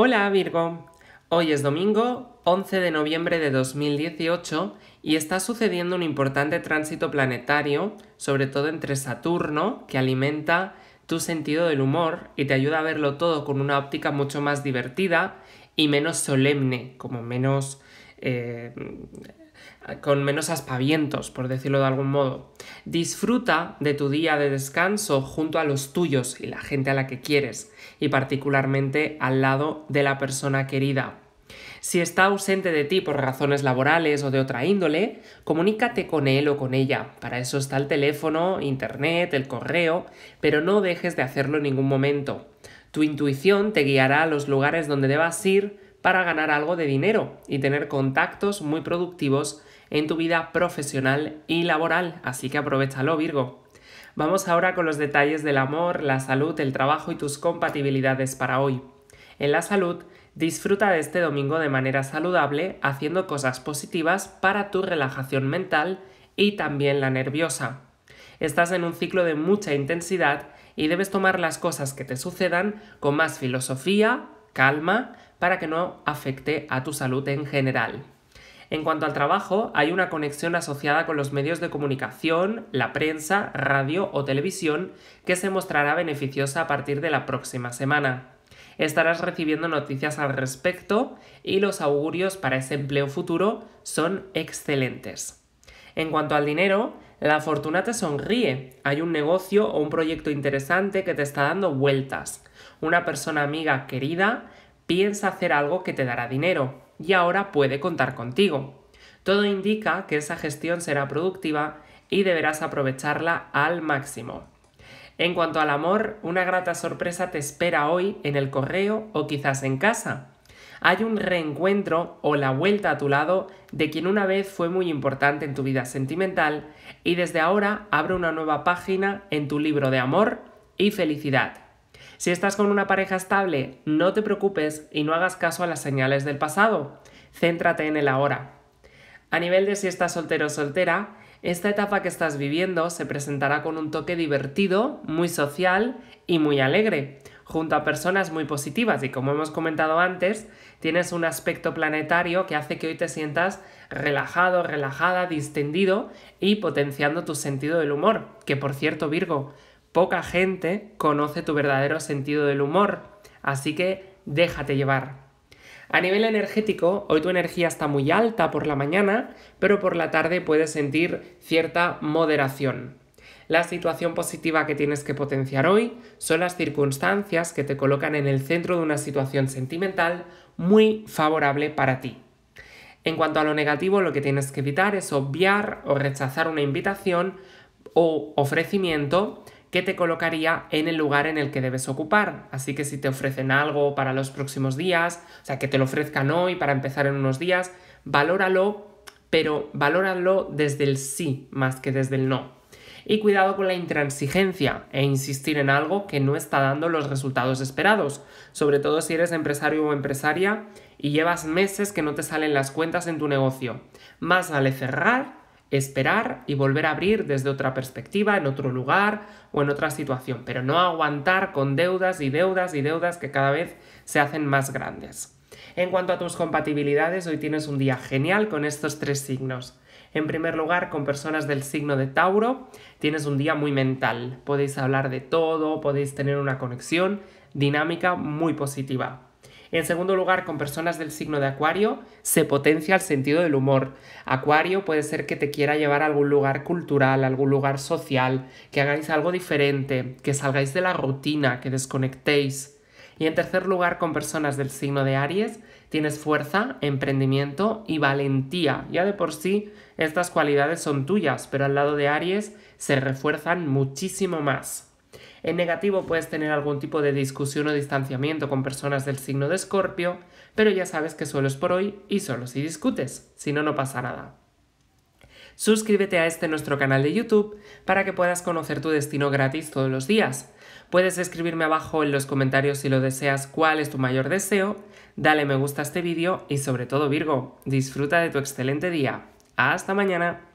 Hola Virgo, hoy es domingo 11 de noviembre de 2018 y está sucediendo un importante tránsito planetario, sobre todo entre Saturno, que alimenta tu sentido del humor y te ayuda a verlo todo con una óptica mucho más divertida y menos solemne, como menos... Eh, con menos aspavientos, por decirlo de algún modo. Disfruta de tu día de descanso junto a los tuyos y la gente a la que quieres, y particularmente al lado de la persona querida. Si está ausente de ti por razones laborales o de otra índole, comunícate con él o con ella. Para eso está el teléfono, internet, el correo, pero no dejes de hacerlo en ningún momento. Tu intuición te guiará a los lugares donde debas ir para ganar algo de dinero y tener contactos muy productivos en tu vida profesional y laboral, así que aprovechalo Virgo. Vamos ahora con los detalles del amor, la salud, el trabajo y tus compatibilidades para hoy. En la salud, disfruta de este domingo de manera saludable haciendo cosas positivas para tu relajación mental y también la nerviosa. Estás en un ciclo de mucha intensidad y debes tomar las cosas que te sucedan con más filosofía, calma, para que no afecte a tu salud en general. En cuanto al trabajo, hay una conexión asociada con los medios de comunicación, la prensa, radio o televisión que se mostrará beneficiosa a partir de la próxima semana. Estarás recibiendo noticias al respecto y los augurios para ese empleo futuro son excelentes. En cuanto al dinero, la fortuna te sonríe. Hay un negocio o un proyecto interesante que te está dando vueltas. Una persona amiga querida piensa hacer algo que te dará dinero y ahora puede contar contigo. Todo indica que esa gestión será productiva y deberás aprovecharla al máximo. En cuanto al amor, una grata sorpresa te espera hoy en el correo o quizás en casa hay un reencuentro o la vuelta a tu lado de quien una vez fue muy importante en tu vida sentimental y desde ahora abre una nueva página en tu libro de amor y felicidad. Si estás con una pareja estable, no te preocupes y no hagas caso a las señales del pasado. Céntrate en el ahora. A nivel de si estás soltero o soltera, esta etapa que estás viviendo se presentará con un toque divertido, muy social y muy alegre junto a personas muy positivas y como hemos comentado antes, tienes un aspecto planetario que hace que hoy te sientas relajado, relajada, distendido y potenciando tu sentido del humor, que por cierto Virgo, poca gente conoce tu verdadero sentido del humor, así que déjate llevar. A nivel energético, hoy tu energía está muy alta por la mañana, pero por la tarde puedes sentir cierta moderación. La situación positiva que tienes que potenciar hoy son las circunstancias que te colocan en el centro de una situación sentimental muy favorable para ti. En cuanto a lo negativo, lo que tienes que evitar es obviar o rechazar una invitación o ofrecimiento que te colocaría en el lugar en el que debes ocupar. Así que si te ofrecen algo para los próximos días, o sea, que te lo ofrezcan hoy para empezar en unos días, valóralo, pero valóralo desde el sí más que desde el no. Y cuidado con la intransigencia e insistir en algo que no está dando los resultados esperados, sobre todo si eres empresario o empresaria y llevas meses que no te salen las cuentas en tu negocio. Más vale cerrar, esperar y volver a abrir desde otra perspectiva, en otro lugar o en otra situación, pero no aguantar con deudas y deudas y deudas que cada vez se hacen más grandes. En cuanto a tus compatibilidades, hoy tienes un día genial con estos tres signos. En primer lugar, con personas del signo de Tauro, tienes un día muy mental. Podéis hablar de todo, podéis tener una conexión dinámica muy positiva. En segundo lugar, con personas del signo de Acuario, se potencia el sentido del humor. Acuario puede ser que te quiera llevar a algún lugar cultural, a algún lugar social, que hagáis algo diferente, que salgáis de la rutina, que desconectéis. Y en tercer lugar, con personas del signo de Aries, tienes fuerza, emprendimiento y valentía. Ya de por sí, estas cualidades son tuyas, pero al lado de Aries se refuerzan muchísimo más. En negativo puedes tener algún tipo de discusión o distanciamiento con personas del signo de Escorpio, pero ya sabes que solo es por hoy y solo si discutes, si no, no pasa nada. Suscríbete a este nuestro canal de YouTube para que puedas conocer tu destino gratis todos los días. Puedes escribirme abajo en los comentarios si lo deseas cuál es tu mayor deseo, dale me gusta a este vídeo y sobre todo Virgo, disfruta de tu excelente día. Hasta mañana.